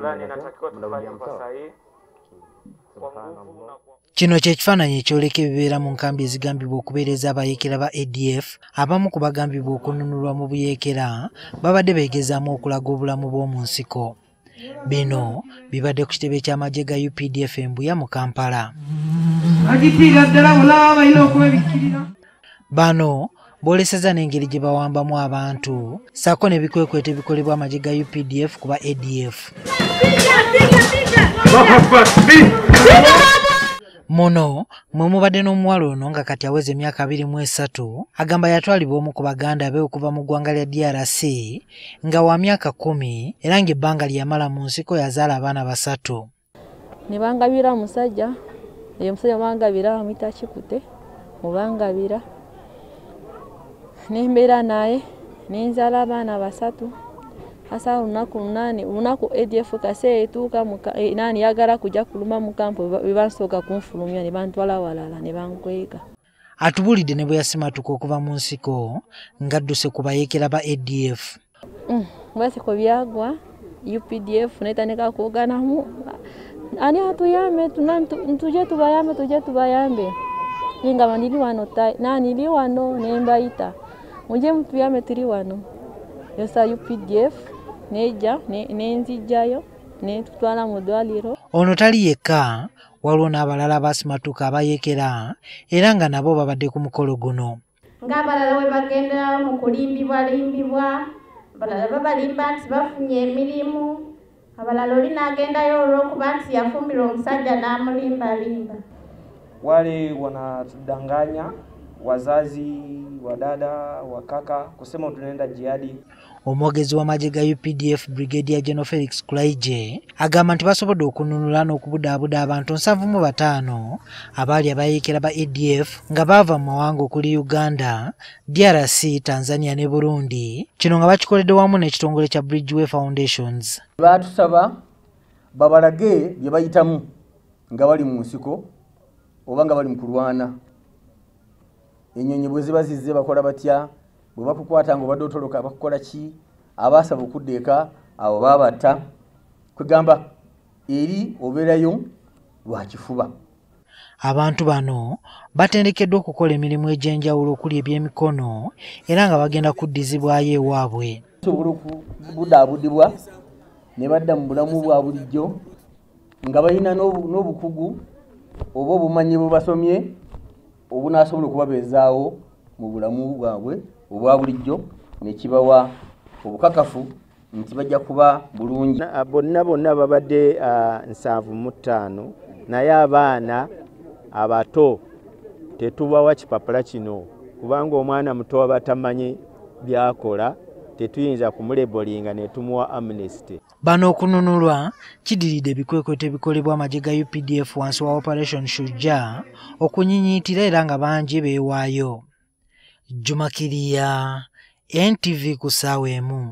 fulani inatakiwa tufanye kwa sahihi kwa nguvu na kwa kino kyekifaananyi ekyoleka ebibeera mu nkambi ezigambibwa okubeereza abayeekera ba adf abamu ku bagambibwa okununulwa mu buyeekera babadde beegezaamu okulaga obulamu bw'omu nsiko bino bibadde ku kitebe ky'amagye ga updf embuya mu kampala bano boolesezza n'engeri gye bawambamu abantu ssako n'ebikwekweta ebikolebwa amagye ga updf ku ba adf muno mwe mubadde n'omuwala ono nga kati aweza emyaka 23 agamba yatwalibwa omu ku baganda be okuva mu ggwanga lya drc nga wa myaka 1 era ng'ebbanga lyeyamala mu nsiko yazaala abaana basatu nebangabira musajja eyo musajja mubangabira amwita kikute mubangabira nembeera naye ninzaala abaana basatu hasa unaku nani unaku ADF kase etuka muka, e, nani yagara kujja kuluma mukampo bibansoka kunfulumya ne bantu wala walala ne bankweka atubulide ne bweyasima tuko okuva mu nsiko ngadduse ku bayeekera ba adf mwesiko mm, byagwa updf netandika kuganamu ani atuyambe tuje tubayambe tuje tubayambe ingaba niri wano naniri wano nembaita mujye mutuyambe tiri wano yosa updf nejja nenzijjayo netutwala mu ddwaliro ono tali yekka waliwo n'abalala basimatuka abayekera era nga nabo babadde ku mukolo guno ng'abalala we bagenderawo mu kulimbibwalimbibwa abalala babalimba nti bafunye emirimu abalala oli n'agendayo olw'okuba nti yafumbira omusajja n'amulimbalimba wali wanatudanganya wazazi wadada wakaka kusema tunaenda jihadi omwogezi w'amagye ga updf brigadia general felix kulaije agamba nti basobodde okununula n'okubudaabuda abantu 75 abaali abayeekera ba adf e nga baava mu mawanga okuli uganda drc tanzania ne burundi kino nga bakikoledde wamu n'ekitongole kya bridgeway foundations baatusaba babalage bye bayitamu nga bali mu nsiko oba nga bali mu kulwana enyonyi bwe ziba zizze bakola batya bwe bakukwata nga obadde otoloka bakukola ki abaasaba okudda eka abo baabatta kwegamba eri obeerayo lwakifuba abantu bano batendekeddwa okukola emirimu egy'enjawulo okuli ebyemikono era nga bagenda kuddizibwayo ewaabwe sobola okubudaabudibwa ne badda mu bulamu bwa bulijjo nga balina n'obukugu oba obumanyi bwe basomye obunasobola okubabeezaawo mu bulamu bwabwe obwa bulijjo nekibawa obukakafu nti bajja kuba bulungi ah, bonna bonna babadde ah, nsanvu mu ttaano naye abaana abato tetubawa kipapula kino kubanga omwana muto aba tamanyi byakola tetuyinza kumulebolinga netumuwa amnesty bano okununulwa kidiridde ebikwekweto ebikolebwa amagye ga updf wansi wa operation shuja okunyinyitira era nga bangi beewaayo jumakiriya ntv ku saawa emu